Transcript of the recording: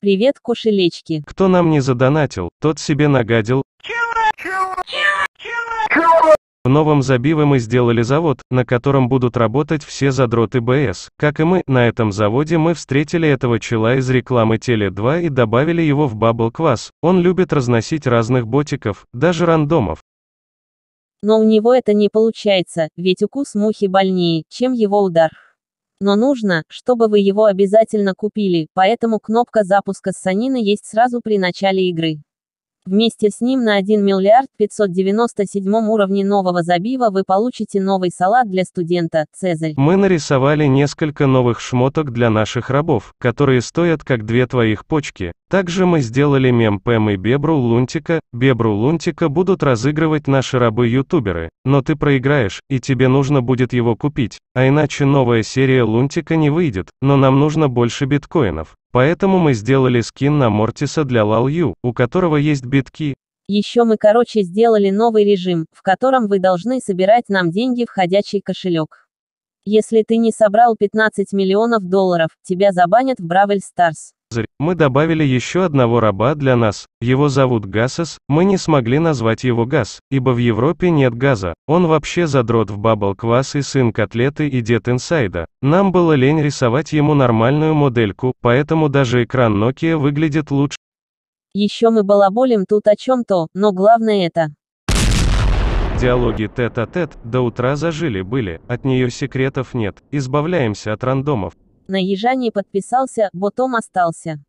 Привет, кошелечки. Кто нам не задонатил, тот себе нагадил. В новом Забиве мы сделали завод, на котором будут работать все задроты БС. Как и мы, на этом заводе мы встретили этого чела из рекламы Теле 2 и добавили его в Бабл Квас. Он любит разносить разных ботиков, даже рандомов. Но у него это не получается, ведь укус мухи больнее, чем его удар. Но нужно, чтобы вы его обязательно купили, поэтому кнопка запуска с Санина есть сразу при начале игры. Вместе с ним на 1 миллиард 597 уровне нового забива вы получите новый салат для студента, Цезарь. Мы нарисовали несколько новых шмоток для наших рабов, которые стоят как две твоих почки. Также мы сделали мем Пэм и Бебру Лунтика. Бебру Лунтика будут разыгрывать наши рабы-ютуберы, но ты проиграешь, и тебе нужно будет его купить, а иначе новая серия Лунтика не выйдет, но нам нужно больше биткоинов. Поэтому мы сделали скин на Мортиса для Лалью, у которого есть битки. Еще мы короче сделали новый режим, в котором вы должны собирать нам деньги в ходячий кошелек. Если ты не собрал 15 миллионов долларов, тебя забанят в Бравель Старс. Мы добавили еще одного раба для нас, его зовут Гасес, мы не смогли назвать его Газ, ибо в Европе нет газа. Он вообще задрот в Бабл Квас и сын котлеты и дед инсайда. Нам было лень рисовать ему нормальную модельку, поэтому даже экран Nokia выглядит лучше. Еще мы балаболим тут о чем-то, но главное это. Диалоги тет тет -а -тет, до утра зажили были, от нее секретов нет, избавляемся от рандомов. На Ежане подписался, Ботом остался.